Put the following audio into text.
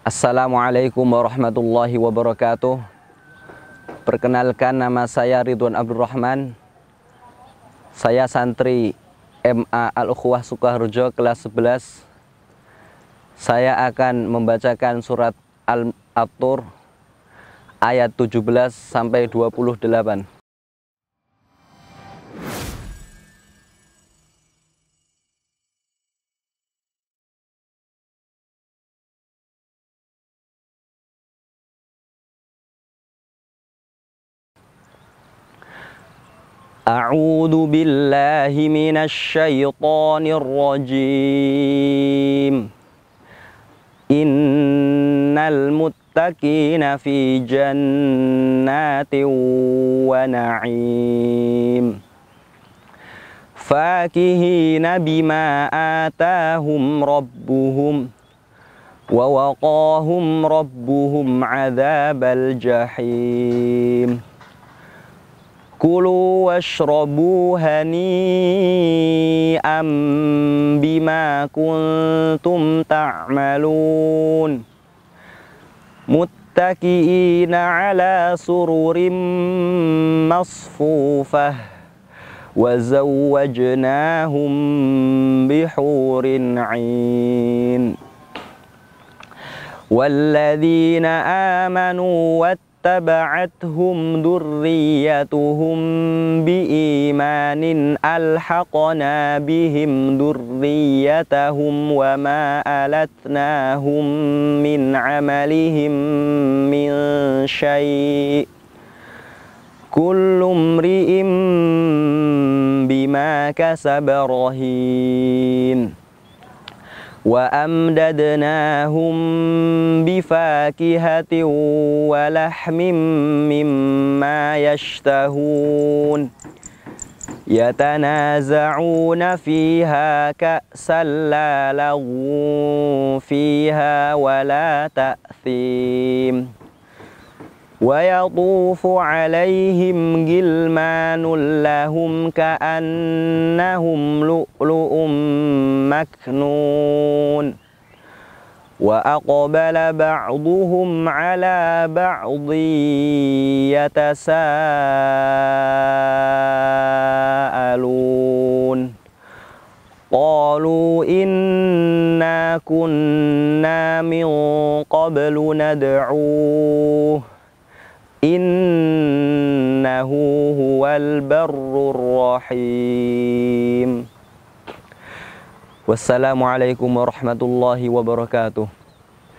Assalamualaikum warahmatullahi wabarakatuh Perkenalkan nama saya Ridwan Abdul Rahman Saya santri MA Al-Ukhwah Sukaharjo kelas 11 Saya akan membacakan surat Al-Abtur ayat 17 sampai 28 أعوذ بالله من الشيطان الرجيم إن المتقين في جنات ونعيم فاكهين بما آتاهم ربهم ووقاهم ربهم عذاب الجحيم كلوا واشربوا هنيئا بما كنتم تعملون متكئين على سرر مصفوفة وزوجناهم بحور عين والذين آمنوا واتقوا اتبعتهم ذريتهم بإيمان ألحقنا بهم ذريتهم وما ألتناهم من عملهم من شيء كل امرئ بما كسب رهين وأمددناهم بفاكهة ولحم مما يشتهون يتنازعون فيها كأسا لا لغو فيها ولا تأثيم ويطوف عليهم غلمان لهم كأنهم لؤلؤ مكنون وأقبل بعضهم على بعض يتساءلون قالوا إنا كنا من قبل ندعوه إنه هو البر الرحيم والسلام عليكم ورحمة الله وبركاته